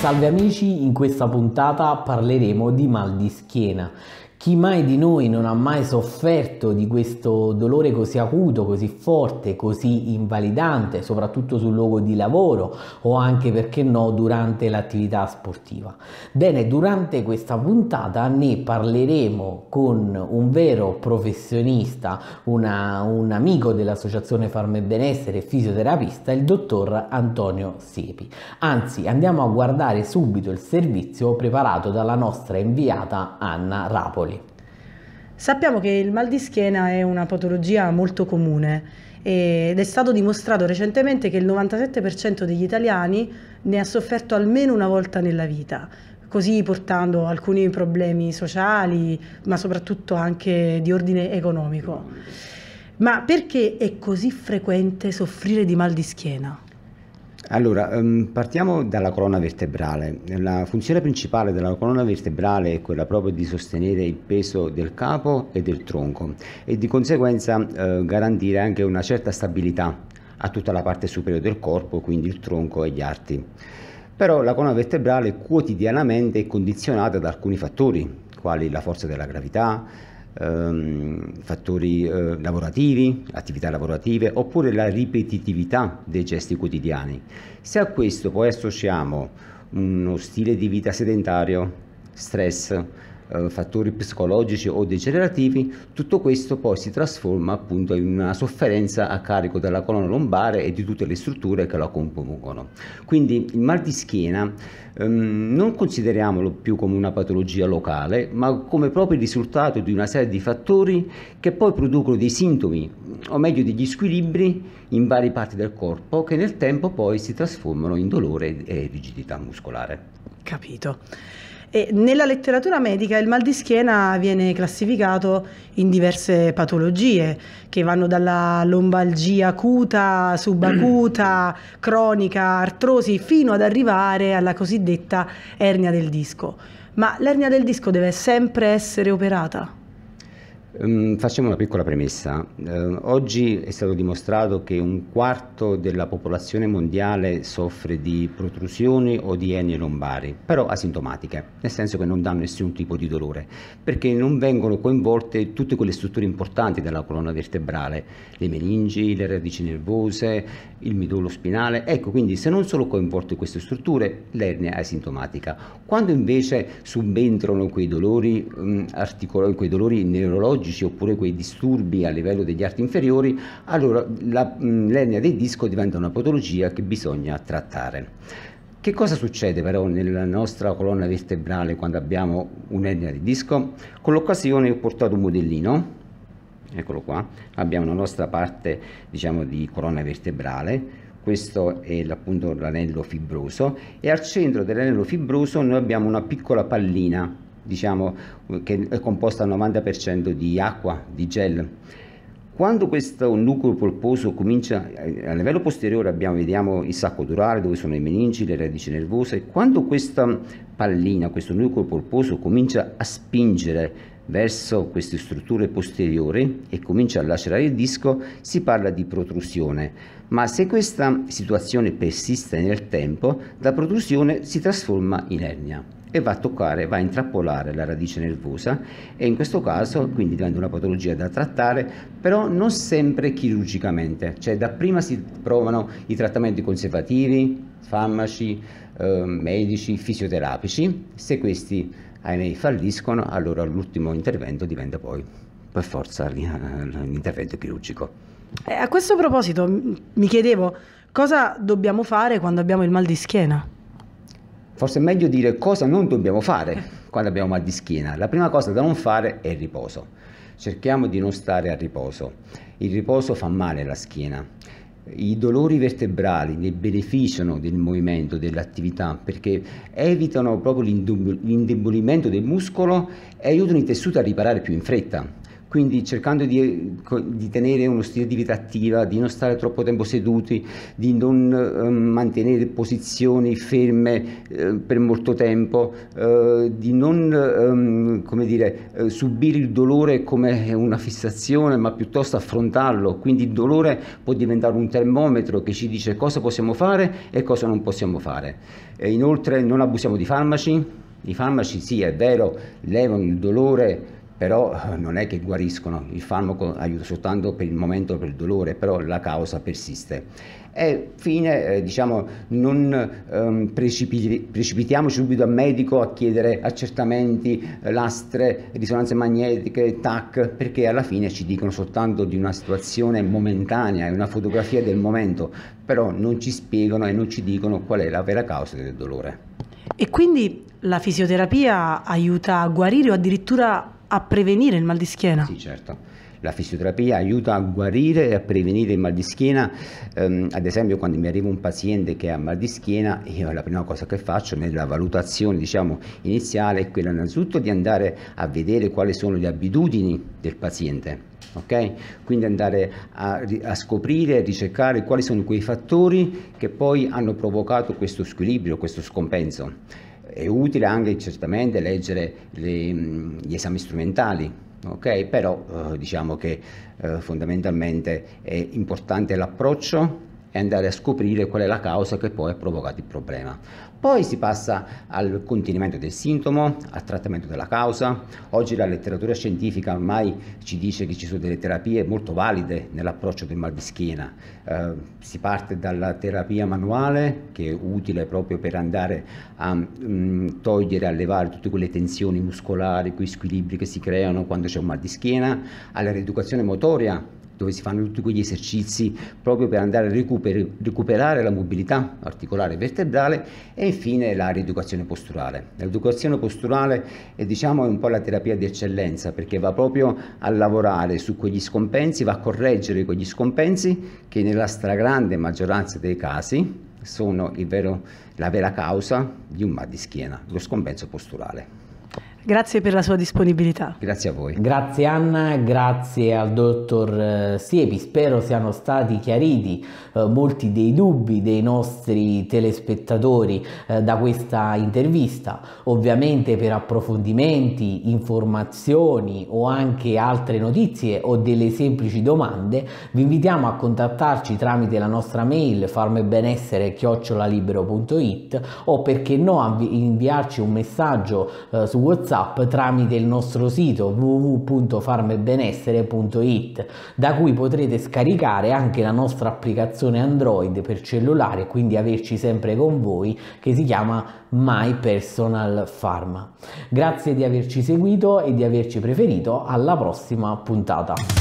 Salve amici, in questa puntata parleremo di mal di schiena. Chi mai di noi non ha mai sofferto di questo dolore così acuto, così forte, così invalidante, soprattutto sul luogo di lavoro o anche perché no durante l'attività sportiva? Bene, durante questa puntata ne parleremo con un vero professionista, una, un amico dell'associazione Farme Benessere, e fisioterapista, il dottor Antonio Siepi. Anzi, andiamo a guardare subito il servizio preparato dalla nostra inviata Anna Rapoli. Sappiamo che il mal di schiena è una patologia molto comune ed è stato dimostrato recentemente che il 97% degli italiani ne ha sofferto almeno una volta nella vita, così portando alcuni problemi sociali, ma soprattutto anche di ordine economico. Ma perché è così frequente soffrire di mal di schiena? Allora, ehm, partiamo dalla colonna vertebrale. La funzione principale della colonna vertebrale è quella proprio di sostenere il peso del capo e del tronco e di conseguenza eh, garantire anche una certa stabilità a tutta la parte superiore del corpo, quindi il tronco e gli arti. Però la colonna vertebrale quotidianamente è condizionata da alcuni fattori, quali la forza della gravità, ehm, fattori eh, lavorativi, attività lavorative, oppure la ripetitività dei gesti quotidiani. Se a questo poi associamo uno stile di vita sedentario, stress, eh, fattori psicologici o degenerativi, tutto questo poi si trasforma appunto in una sofferenza a carico della colonna lombare e di tutte le strutture che la compongono. Quindi il mal di schiena ehm, non consideriamolo più come una patologia locale, ma come proprio il risultato di una serie di fattori che poi producono dei sintomi, o meglio degli squilibri in varie parti del corpo che nel tempo poi si trasformano in dolore e rigidità muscolare. Capito. E nella letteratura medica il mal di schiena viene classificato in diverse patologie che vanno dalla lombalgia acuta, subacuta, cronica, artrosi, fino ad arrivare alla cosiddetta ernia del disco. Ma l'ernia del disco deve sempre essere operata? Ehm, facciamo una piccola premessa. Eh, oggi è stato dimostrato che un quarto della popolazione mondiale soffre di protrusioni o di enie lombari, però asintomatiche, nel senso che non danno nessun tipo di dolore, perché non vengono coinvolte tutte quelle strutture importanti della colonna vertebrale, le meningi, le radici nervose, il midollo spinale. Ecco, quindi se non sono coinvolte queste strutture, l'ernia è asintomatica. Quando invece subentrano quei dolori, mh, ehm, quei dolori neurologici, neurologici oppure quei disturbi a livello degli arti inferiori, allora la, mm, l'ernia del disco diventa una patologia che bisogna trattare. Che cosa succede però nella nostra colonna vertebrale quando abbiamo un'ernia di disco? Con l'occasione ho portato un modellino, eccolo qua, abbiamo la nostra parte diciamo, di colonna vertebrale, questo è appunto l'anello fibroso e al centro dell'anello fibroso noi abbiamo una piccola pallina diciamo, che è composta al 90% di acqua, di gel. Quando questo nucleo polposo comincia, eh, a livello posteriore abbiamo, vediamo il sacco durale dove sono i meningi, le radici nervose, quando questa pallina, questo nucleo polposo comincia a spingere verso queste strutture posteriori e comincia a lacerare il disco, si parla di protrusione. Ma se questa situazione persiste nel tempo, la protrusione si trasforma in ernia e va a toccare, va a intrappolare la radice nervosa e in questo caso quindi diventa una patologia da trattare, però non sempre chirurgicamente, cioè dapprima si provano i trattamenti conservativi, farmaci, eh, medici, fisioterapici, se questi ahimè falliscono allora l'ultimo intervento diventa poi per forza l'intervento chirurgico. Eh, a questo proposito mi chiedevo cosa dobbiamo fare quando abbiamo il mal di schiena? Forse è meglio dire cosa non dobbiamo fare quando abbiamo mal di schiena. La prima cosa da non fare è il riposo. Cerchiamo di non stare a riposo. Il riposo fa male alla schiena. I dolori vertebrali ne beneficiano del movimento, dell'attività, perché evitano proprio l'indebolimento del muscolo e aiutano i tessuti a riparare più in fretta quindi cercando di, di, tenere uno stile di vita attiva, di non stare troppo tempo seduti, di non eh, mantenere posizioni ferme eh, per molto tempo, eh, di non ehm, come dire, eh, subire il dolore come una fissazione, ma piuttosto affrontarlo. Quindi il dolore può diventare un termometro che ci dice cosa possiamo fare e cosa non possiamo fare. E inoltre non abusiamo di farmaci. I farmaci sì, è vero, levano il dolore però eh, non è che guariscono, il farmaco aiuta soltanto per il momento per il dolore, però la causa persiste. E fine, eh, diciamo, non ehm, precipiti, precipitiamo subito al medico a chiedere accertamenti, eh, lastre, risonanze magnetiche, TAC, perché alla fine ci dicono soltanto di una situazione momentanea, è una fotografia del momento, però non ci spiegano e non ci dicono qual è la vera causa del dolore. E quindi la fisioterapia aiuta a guarire o addirittura a prevenire il mal di schiena. Sì, certo. La fisioterapia aiuta a guarire e a prevenire il mal di schiena. Um, ad esempio, quando mi arriva un paziente che ha mal di schiena, io la prima cosa che faccio nella valutazione diciamo, iniziale è quella innanzitutto di andare a vedere quali sono le abitudini del paziente. Okay? Quindi andare a, a scoprire a ricercare quali sono quei fattori che poi hanno provocato questo squilibrio, questo scompenso è utile anche certamente leggere le, gli esami strumentali, okay? però eh, diciamo che eh, fondamentalmente è importante l'approccio e andare a scoprire qual è la causa che poi ha provocato il problema. Poi si passa al contenimento del sintomo, al trattamento della causa. Oggi la letteratura scientifica ormai ci dice che ci sono delle terapie molto valide nell'approccio del mal di schiena. Eh, si parte dalla terapia manuale che è utile proprio per andare a mh, mm, togliere, a levare tutte quelle tensioni muscolari, quei squilibri che si creano quando c'è un mal di schiena, alla rieducazione motoria dove si fanno tutti quegli esercizi proprio per andare a recuper- recuperare la mobilità articolare e vertebrale e infine la rieducazione posturale. L'educazione posturale è, diciamo, un po' la terapia di eccellenza perché va proprio a lavorare su quegli scompensi, va a correggere quegli scompensi che nella stragrande maggioranza dei casi sono vero, la vera causa di un mal di schiena, lo scompenso posturale. Grazie per la sua disponibilità. Grazie a voi. Grazie Anna, grazie al dottor eh, Siepi. Spero siano stati chiariti eh, molti dei dubbi dei nostri telespettatori eh, da questa intervista. Ovviamente per approfondimenti, informazioni o anche altre notizie o delle semplici domande vi invitiamo a contattarci tramite la nostra mail farmebenessere.it o perché no a inviarci un messaggio eh, su WhatsApp WhatsApp tramite il nostro sito www.farmebenessere.it da cui potrete scaricare anche la nostra applicazione Android per cellulare e quindi averci sempre con voi che si chiama My Personal Pharma. Grazie di averci seguito e di averci preferito, alla prossima puntata.